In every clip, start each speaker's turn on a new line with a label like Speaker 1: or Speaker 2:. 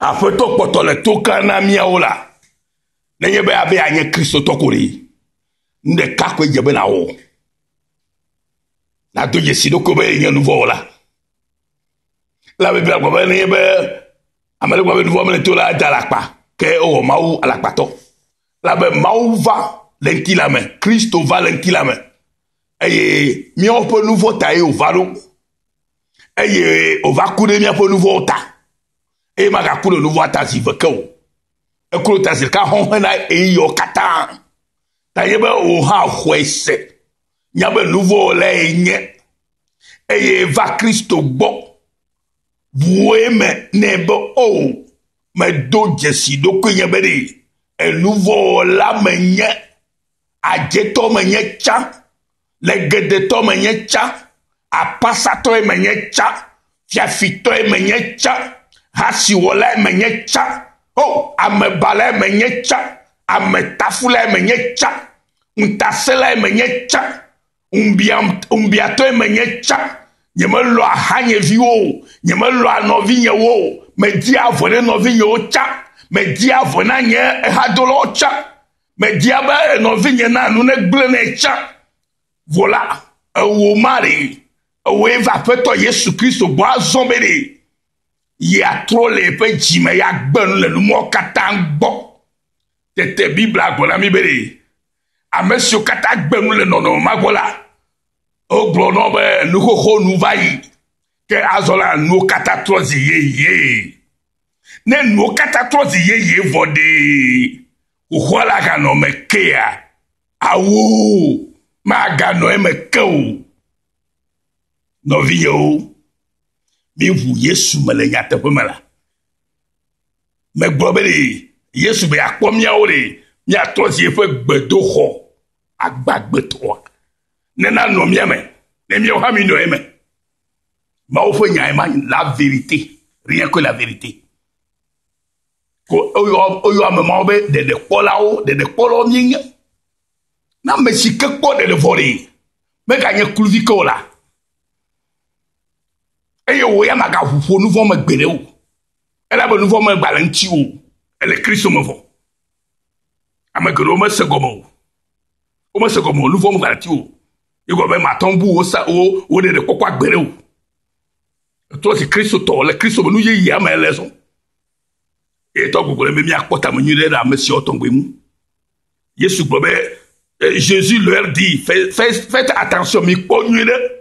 Speaker 1: aƒetɔ kpɔtɔ le to kan na miawo la nenye be abe anye kristotɔ ko ɖe nu ɖeka koe dze be nawɔ nado dzesi ɖokui be nye nuvɔwɔla la bebe agbɔ be nenye be ame ɖe gbɔ be nuvɔ mele to la da le ke wowɔ mawu alakpatɔ la be mawu va le ŋuti la me kristo va le ŋuti la me eye míawo ƒe nuvɔ ta ye wòva ɖo eye wòva ku ɖe míaƒe nuvɔwo ta eye ma gaku le nuvoa ta si ve ke o eklo ta si ka hɔn hena eyi yɔ katã ta nye be o hã xɔe se nya be nuvo le enye eye va kristo gbɔ bue me ne be o me do dzesi ɖokui nye be ɖe enuvɔ la me nye adzetɔ me nye tsa le geɖetɔ me nye tsa apasatɔe me nye tsa fiafitɔe me nye tsa hasiwɔlae menye tsa o amebalae menye tsa ametafulae menye tsa ntaselae menye tsa ŋbiatɔe menye tsa nyemelɔ ahanyeviwo o nyemelɔ anɔvinyewo o medi avɔ ne nɔvinyewo tsa medi avɔ na nye ehadolawo tsa medi abe nɔvinye na nu ne gblẽ ne tsa vola ewo ma ɖe ewoe va aƒetɔ yesu kristu gbɔ azɔ be ɖe yeatrɔ le eƒe dzime ya gbe nu le numɔwo katã gbɔ tete bibla gblɔ na mi be de ame siwo katã gbe nu le nɔnɔme ma gbɔ la wogblɔ na be nuxoxo nu va yi ke azɔ la nuwo katã trɔ zi yeye ne nuwo katã trɔ zi yeye vɔ de xoxoa la ganɔ me kea awo maganɔ eme ke o nɔvi No mi ʋu yesu me le nyateƒe me la megblɔ be ɖe yesu be akpɔ míawo ɖe míatrɔ zi eƒe gbedoxɔ agbagbetɔa nena nɔ mía me ne míawo hã mi nɔ eme mawo ƒe nya ma la verité rien que la verité ko oyɔ oyɔ ame mawo be ɖeɖekpɔlawo ɖeɖekpɔlawo míenye na ame si ke kpɔ ɖeɖevɔ ɖe meganye kluvi ke o la eye wòya magaʋuƒo nuvɔ me gbeɖe o elabe nuvɔ me gbalẽ ŋuti o ele kristu me vɔ ame geɖewo mese gɔme o womese gɔme o nuvɔ e e me gbalẽ ti o yegɔ be matɔ bu wo sa wo wo ɖeɖe kɔkɔa gbeɖe o etrɔ si kristu tɔ le kristu me nu yeyea me ele zɔn eye tɔ gbogbo ɖe mi miakpɔ tame nyuie ɖe ame siawo tɔgbe ŋu yesu gblɔ be jésus leur dit faites attention mi kpɔ nyuie ɖe.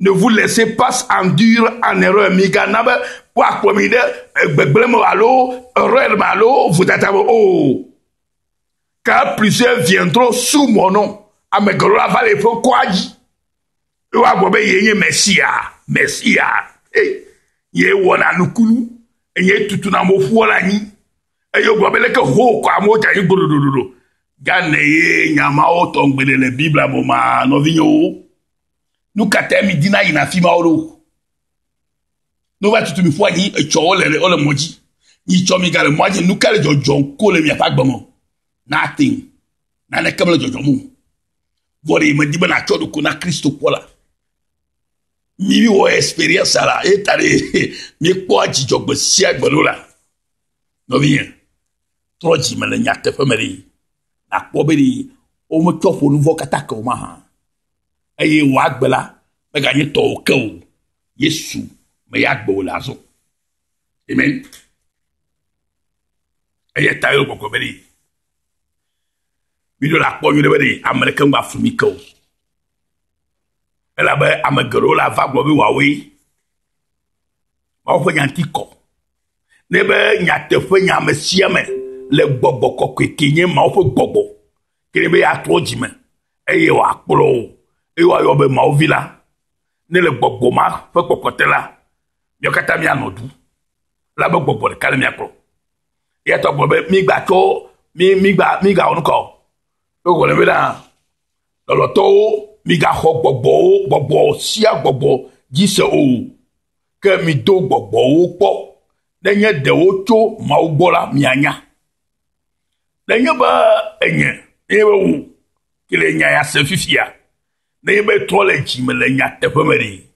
Speaker 1: Ne vous laissez pas endurer en erreur. Miganabe, pour eh, accompagner, beblemo alo, erreur malo, vous êtes à oh. Car plusieurs viendront sous mon nom. Amegorola va les faire quoi dit? Yo agbobe yeye Messia, Messia. Eh, ye wona nukunu, eh, ye tutuna mo fuola ni. Eh yo gbobe leke ho ko amo jayi gbodododo. Gane ye nyama o tongbele le Bible mo ma no vinyo nu katã mi dina yina fi ma wo ɖo ne wova tutu mi ƒu anyi etsɔwo le wole mɔ dzi nyitsɔ mi gale mɔa nu ka le dzɔdzɔm ko le miaƒe agbemɔ nothing naneke mele dzɔdzɔm mu, vɔ ɖe medi be natsɔ ɖoko na kristo kpɔ la mi mi wɔ experience la ye ta mi kpɔ dzidzɔgbe sia gbe ɖo la nɔvinya trɔ dzime le nyateƒe me ɖe nakpɔ be ɖe wometsɔ ƒo nu vɔ katã ke ma hã eye wòagbe la meganye tɔwo ke o yesu me ya gbe wòle azɔ amen eye ta yɔ gbɔgbɔ be de mi do la kpɔ nyuie be de ame ɖeke ŋgba fu mi ke o elabe ame geɖewo la va gblɔ be woawoe mawo ƒe nyanti kɔ ne be nyateƒe nyame sia me le gbɔgbɔ kɔkɔe ke nye mawo ƒe gbɔgbɔ ke be ya trɔ dzime eye wòakplɔ wo eye woayɔ be mawovi la ne le gbɔgbɔ ma ƒe kpɔkpɔte la miawo katã mianɔ du la be gbɔgbɔ ɖeka le miakplɔ ya tɔ gblɔ be mi gba tso mi mi gba mi gawɔ nukɔ o wòle be na lɔlɔtɔwo mi gaxɔ gbɔgbɔwo gbɔgbɔ sia gbɔgbɔ dzi se o ke mi do gbɔgbɔwo kpɔ nenye ɖewo tso mawo gbɔ la mianya nenye be enye nenye be wo kele nya ya se fifia ne ye bɛ tɔ le dzi me le nyateƒe me ɖi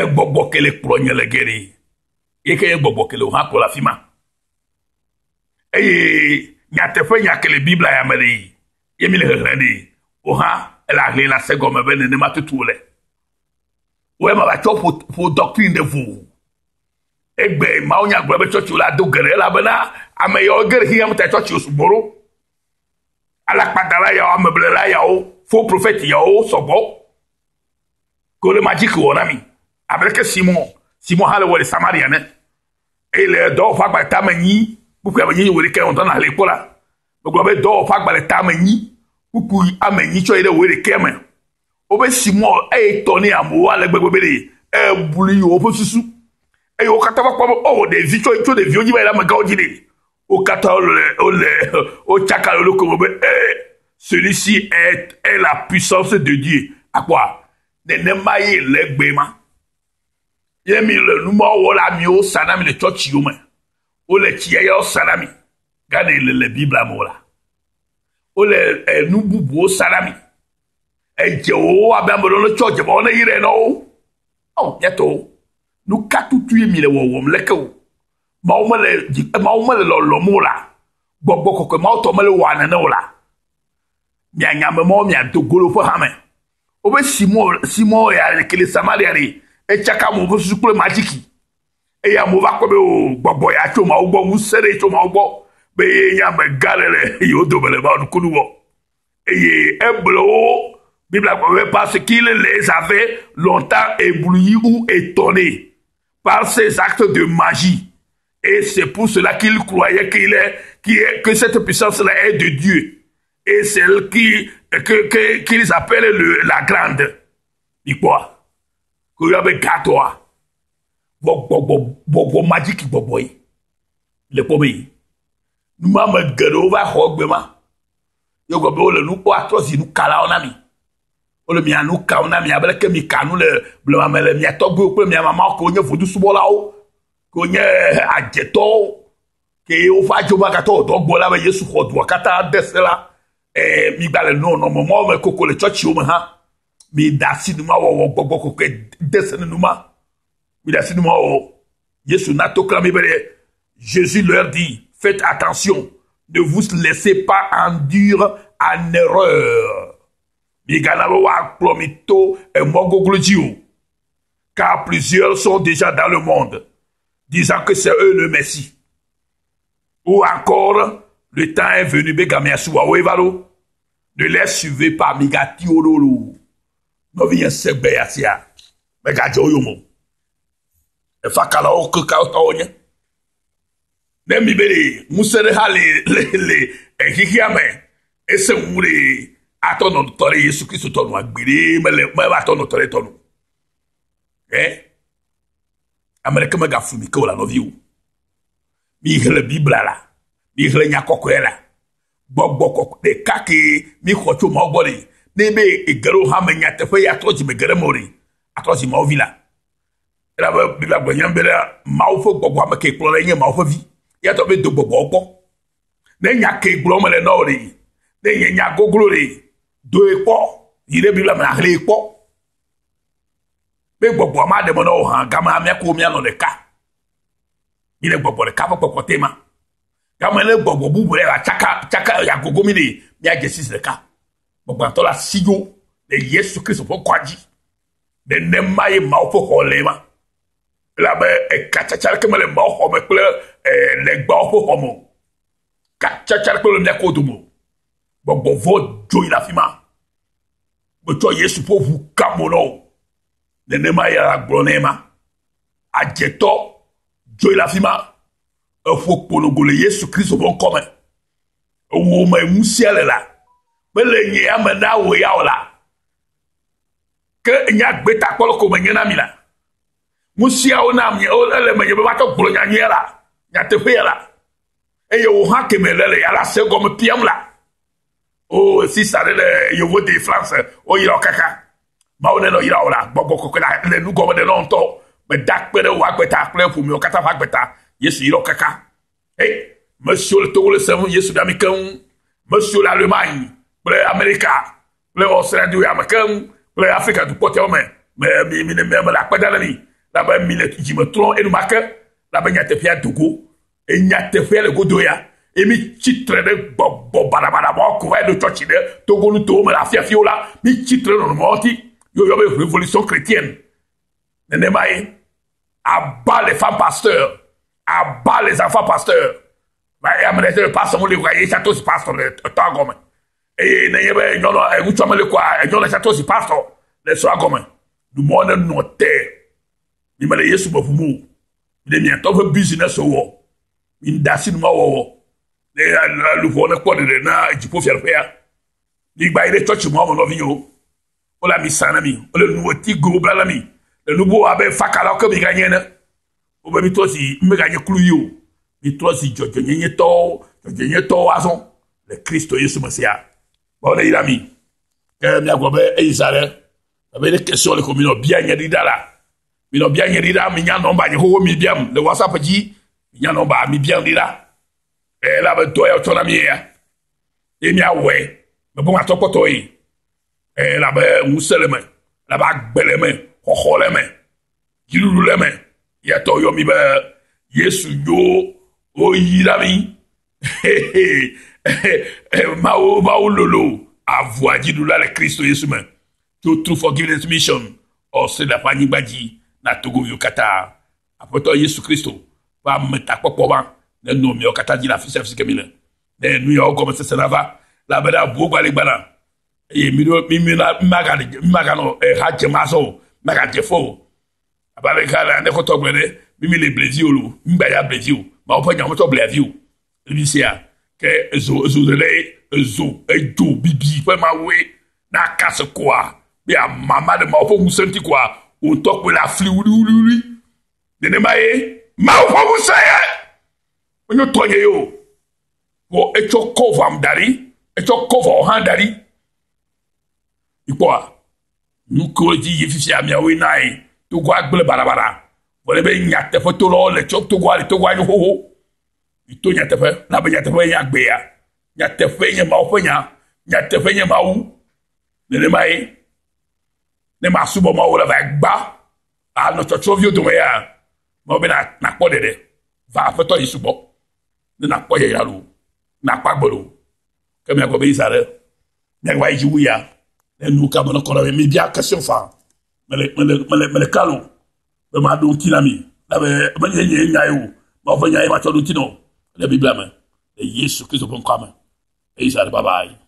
Speaker 1: egbɔgbɔ kele kplɔ nye le ge ɖi yi ke ye kele wo hã kplɔ le afi ma eye nyateƒe nya kele bibla ya me ɖi ye mi le hehlẽ ɖi wo hã ele ahle la se gɔme be nenema tutu wo le wo ema va tsɔ ƒo ƒo doctrine ɖe vo egbe mawo nya gblɔ be tsɔtsi la do geɖe elabena ame yawo ge ɖe hiãm ta tsɔtsi wo sugbɔ ɖo alakpata la yawo ameblela yawo fo prɔfɛti yɛ o sɔgbɔ kole majiki wɔna mi a bɛ kɛ simɔ simɔ hali wɔle samari yɛnɛ ele dɔw fa gbalẽ ta me nyi kuku ame nyi wele kɛ ŋutɔ na le kpɔ la gbogbo abe dɔw fa gbalẽ ta me nyi kuku ame nyi tsɔ yi ɖe wele kɛ me wobe simɔ eye tɔ ne amewo ale gbegbe be de ebuli woƒe susu eye wo katã va kpɔ be ɔ ɖevi tsɔ tso ɖeviwo dzi va yi ɖe amegawo dzi de wo katã wole wole wotsaka le wo be ee. Celui-ci est, est, la puissance de Dieu. À quoi wole enu bubuwo sara mi edzewo abe ame ɖewo tsɔ dzeba wo ne yi ɖe na wo awo miatɔwo nu ka tutu ye mi le wɔwɔm e e leke o mawo mele mawo mele lɔlɔm o la gbɔgbɔ kɔkɔe mawo tɔ mele wɔa nene o la. mianyamemɔwo miado golo fo hame woƒe simo simo ya lekele samaria le etsaka amewo ƒe susu kple madziki eye amewo va kpɔ be o gbɔgbɔ ya ma o gbɔ ŋusẽ to ma o gbɔ be ye nye le yewo dome le mawo e ye eye eble bibla parce qu'il les avait longtemps ébloui ou étonné e par ses actes de magie et c'est pour cela qu'il croyait qu'il est, qu est que cette puissance là est de Dieu et celle qui, que, que, qu'ils appellent le, la grande. Dis quoi? Que vous avez gâteau. gbogbo majiki gbogbo yi le kpɔ Nous yi nu ame geɖewo va xɔ ma Yo be wole nu kpɔ atrɔsi nukalawo na mi wole mia nu kawo na mi abe leke mi ka nu le blema me le mia tɔgbewo kple mia mamawo ke wonye vodusubɔlawo ke wonye adzetɔwo ke woƒe adzoma katã wòdɔ gbɔ la be yesu xɔ dua katã de se la migbalẽ nɔnɔmemɔwo me koko le tsɔtsiwo me hã mi da asi numa wɔwɔ gbɔgbɔ wo dese ne numa mi da asi ma o yesu na to mi eh, jésus leur dit faites attention ne vous laissez pas enduire en erreur migana be woakplɔ mi to emɔ goglo dzi o car plusieurs sont déjà dans le monde disant que c'est eux le messie ou encore le temps est venu be gamea nilesive pa migati ololo nɔvinyɛ sɛgbɛ yasia mɛgadze wo yomɔ efa kala wo keka wotɔwo nye ne mi be de ŋusẽ ɖe hã le le le exixia e me ese ŋu de atɔnɔ tɔ ɖe yesu kristu tɔnu agbeɖe mele meva tɔnɔ tɔ ɖe tɔnu ɛ ame ɖeke megafu mi ke o la nɔviwo mi hle bibla la mi hle nyakɔkɔe la gbɔgbɔkɔ ɖeka ke mi xɔ tso maawo gbɔ le ne be egeɖewo hã me nya teƒe ya trɔ dzime geɖe mo le atrɔ zi maawo vi la elabe bibla gbe be la maawo ƒe gbɔgbɔ ame ke kplɔ la nye maawo ƒe vi ya tɔ be do gbɔgbɔwo gbɔ ne nya ke gblɔm le nɔ le ne nye nya goglo le doe kpɔ yi ɖe bibla me na hle kpɔ be gbɔgbɔ ma ɖe me na wo hã gama miakɔ mianɔ ɖeka yi le gbɔgbɔ ɖeka ƒe kpɔkpɔ te ma kama ne gbɔgbɔ bubu ɖe atsaka tsaka yagogo mi de miadze sisi ɖeka gbɔgbɔtɔ la si dzo le yesu kristu ƒe kɔa dzi nenema ye mawo ƒe xɔ le ma elabe ekatsatsa ɖeke mele mawo xɔ me kple ɛɛ legbawo ƒe xɔ me o katsatsa ɖeke le miakɔ dome o gbɔgbɔ vɔ dzo yi le afi ma metsɔ yesu ƒe ʋu kamo na o nenema ye la gblɔ nɛ ma adzetɔ dzo yi le afi ma. Efo kponogo le Yesu Kristu ƒe ŋkɔme. Ewo me ŋu sia le la. Mele nye ya me na wo ya o la. Ke nya gbetakpɔlɔ ko me nye na mi la. Ŋu na mi ele me nye be matsɔ gblɔ nyanyuie la. Nyateƒe ya la. Eye wo hã keme le le ya la se gɔme piam la. O sisa ɖe le yevu de France woyra wo kaka. Mawu ne nɔ yra wo la gbɔgbɔ kɔkɔe la le nugɔme ɖe nɔ ŋutɔ. Meda kpe ɖe wo agbeta kple ƒomewo katã ƒe agbeta. Yesu yi ɖɔ kaka. Ee, ame siwo le Togo le sem Yesu ɖe ame keŋ. Ame siwo le Alemagne kple Amerika kple Australia ame keŋ kple Afrika dukɔtɛwo me. Me mi mi ne me me le akpeda le mi. Labe mi le dzime trɔ enumake. Labe nyateƒea dogo. Enyateƒea le godo ya. Emi tsitre ɖe gbɔgbɔ balabalamawo ko va yi ɖo tsɔtsi ɖe Togo nutowo me le afiafiwo la. Mi tsitre ɖe nɔnɔmewo ti. Yoyɔ be révolution chrétienne. Nenema ye. Aba le fan pasteur. À bas les enfants pasteurs. Amanete le pastor mole kwa yesa tosi pastor le tagome. Eye na yebe nyono egucho mole kwa nyono yesa tosi pastor le tagome. Du monde noté. Ni mele Yesu bo oh, oh. oh, euh, fumu. Ni dit, atofo business owo. Mi ndasi numa owo. Ne alufo ne kwa de na jipo fier fier. Ni gba ile church mo mo no vinyo. Ola mi sana mi. Ola nuwo ti go bla la mi. Le nubo abe fakala ko mi o bɛɛ bi tɔ si n bɛ ka ɲɛ kulu ye o bi tɔ si jɔjɔnyɛnyɛtɔ jɔjɔnyɛtɔ wa sɔn le kristo yesu masiya bawo ne yira mi kɛ mi akɔ bɛ eyi sa dɛ a bɛ ne kɛsɛn le ko mi biya ɲɛ di da la mi biya ɲɛ di da mi nya nɔ ba ɲɛ ko mi biya mu le whatsapp dzi mi nya nɔ ba mi biya di da ɛɛ la bɛ dɔ ya tɔ na mi yɛ ya ye mi awɔɛ mɛ bɔn atɔ kpɔtɔ ye ɛɛ la bɛ ŋusẽ le mɛ la bɛ agbɛ le mɛ xɔxɔ le mɛ dzilulu le mɛ yàtọ̀ yọ mi bẹ́ẹ̀ yéṣu jó ó yíra mi máwo máwo lolo àvò àjídùlálẹ̀ kristo yéṣu mẹ́ tó true forgiveness mission ọ̀sẹ̀ dàpọ̀ anyigbaji na togo yóò kata àpótọ́ yéṣu kristo bá mẹ́ta kpọ́kpọ́ wa ne nu mi ọ̀kata jí la fisẹ́ fisẹ́ mi lẹ̀ ne nu yà ọkọ̀ mi sẹsẹ̀ náà fa labẹ́rẹ́ àbúrò gbalẹ̀gbala eye mi ni mi ma gana ẹ̀ ha jẹ̀ ma sọ̀ ma gà jẹ̀ fọ́ o abalikala ne kɔtɔ gblɛ dɛ mimi le blevi o lo mi gba ya blevi o ma wo ƒe nya wotɔ blevi o ebi sia ke ezo ezo de ɖe ezo edzo bibi ƒe mawoe na kase koa be amama ɖe ma wo ƒe ŋusẽ ŋuti koa wotɔ kpe le afli wuliwuli nenema ye ma wo ƒe ŋusẽ ye menyo tɔ nye ye o wɔ etsɔ kɔvam da ɖi etsɔ kɔvawo hã da ɖi ikpɔa nukewo dzi yi fifia miawoe na ye togoa gblẽ barabara wòle be nyateƒe tolawo le tsɔ togoa le togoa nyo xoxo ito nyateƒe na be nyateƒe nye agbea nyateƒe nye mawo ƒe nya nyateƒe nye mawu nenema ye ne ma subɔ mawo le va gba anɔ tsɔtsɔviwo dome ya mawo be nakpɔ ɖeɖe va aƒetɔ yi subɔ ne nakpɔ yayra lo nakpɔ agbe lo ke miagblɔ be yi sa ɖe miagba yi dzi wu ya ne nu ka me ne mi bia kesiɔ faa mɛlɛ kalo bɛ maa don tina mi labɛ mɛ nye nye nya ye o maa fɔ nya ye maa tɔ don tina o ne bi bila mɛ yesu kristu bɛ n kɔ a mɛ de ba e b'a